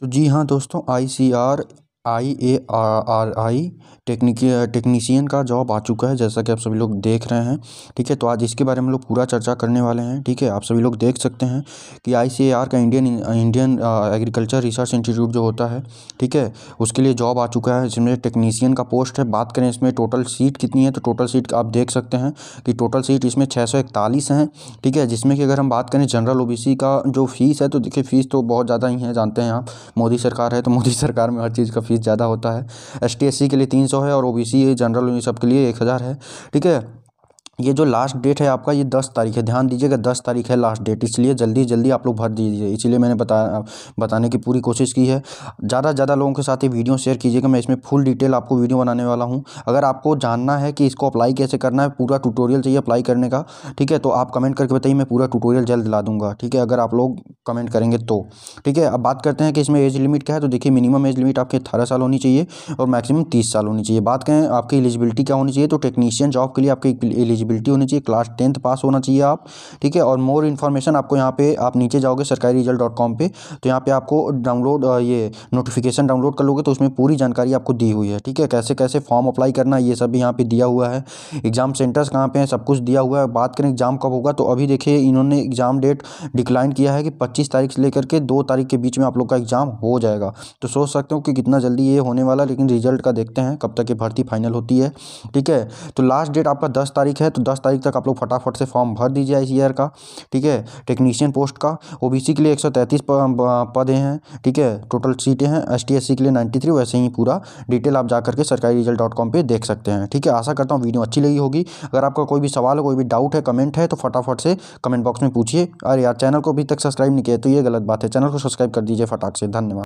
तो जी हाँ दोस्तों I C R I A R R I technician का जॉब आ चुका है जैसा कि आप सभी लोग देख रहे हैं ठीक है तो आज इसके बारे में लोग पूरा चर्चा करने वाले हैं ठीक है आप सभी लोग देख सकते हैं कि आई सी ए आर का Indian Indian agriculture research institute जो होता है ठीक है उसके लिए जॉब आ चुका है जिसमें टेक्नीशियन का पोस्ट है बात करें इसमें टोटल सीट कितनी है तो टोटल सीट आप देख सकते हैं कि टोटल सीट इसमें छः सौ इकतालीस हैं ठीक है जिसमें कि अगर हम बात करें जनरल ओ बी सी का जो फीस है तो देखिए फीस तो बहुत ज़्यादा ही है जानते हैं आप मोदी सरकार है तो मोदी सरकार में हर चीज़ का फ़ीस ज़्यादा होता है एस टी एस सी के लिए तीन सौ है और O B C general in सब के लिए एक हज़ार है ठीक है ये जो लास्ट डेट है आपका ये दस तारीख है ध्यान दीजिएगा दस तारीख है लास्ट डेट इसलिए जल्दी जल्दी आप लोग भर दीजिए इसलिए मैंने बता बताने की पूरी कोशिश की है ज़्यादा से ज़्यादा लोगों के साथ ये वीडियो शेयर कीजिएगा मैं इसमें फुल डिटेल आपको वीडियो बनाने वाला हूँ अगर आपको जानना है कि इसको अप्लाई कैसे करना है पूरा टूटोरियल चाहिए अप्लाई करने का ठीक है तो आप कमेंट करके बताइए मैं पूरा टूटोरियल जल्द ला दूँगा ठीक है अगर आप लोग कमेंट करेंगे तो ठीक है अब बात करते हैं कि इसमें एज लिमिट क्या है तो देखिए मिनिमम एज लिमिट आपकी अठारह साल होनी चाहिए और मैक्सिमम तीस साल होनी चाहिए बात करें आपकी एलिजिबिलिटी क्या होनी चाहिए तो टेक्नीशियन जॉब के लिए आपकी एलिजिबिलिटी एलिजिबिलिटी होनी चाहिए क्लास टेंथ पास होना चाहिए आप ठीक है और मोर इन्फॉर्मेशन आपको यहाँ पे आप नीचे जाओगे सरकारी रिजल्ट डॉट कॉम पर तो यहाँ पे आपको डाउनलोड ये नोटिफिकेशन डाउनलोड कर लोगे तो उसमें पूरी जानकारी आपको दी हुई है ठीक है कैसे कैसे फॉर्म अप्लाई करना ये सब यहाँ पर दिया हुआ है एग्जाम सेंटर्स कहाँ पर हैं सब कुछ दिया हुआ है बात करें एग्जाम कब होगा तो अभी देखिए इन्होंने एग्जाम डेट डिक्लाइन किया है कि पच्चीस तारीख से लेकर के दो तारीख के बीच में आप लोग का एग्जाम हो जाएगा तो सोच सकते हो कि कितना जल्दी ये होने वाला लेकिन रिजल्ट का देखते हैं कब तक ये भर्ती फाइनल होती है ठीक है तो लास्ट डेट आपका 10 तारीख है तो तो दस तारीख तक आप लोग फटाफट से फॉर्म भर दीजिए आई सी का ठीक है टेक्नीशियन पोस्ट का ओ के लिए एक पदे हैं ठीक है टोटल सीटें हैं एस के लिए नाइन्टी वैसे ही पूरा डिटेल आप जा करके सरकारी रिजल्ट डॉट कॉम पर देख सकते हैं ठीक है आशा करता हूँ वीडियो अच्छी लगी होगी अगर आपका कोई भी सवाल है कोई भी डाउट है कमेंट है तो फटाफट से कमेंट बॉक्स में पूछिए अरे यार चैनल को अभी तक सब्सक्राइब नहीं किया तो ये गलत बात है चैनल को सब्सक्राइब कर दीजिए फटाक से धन्यवाद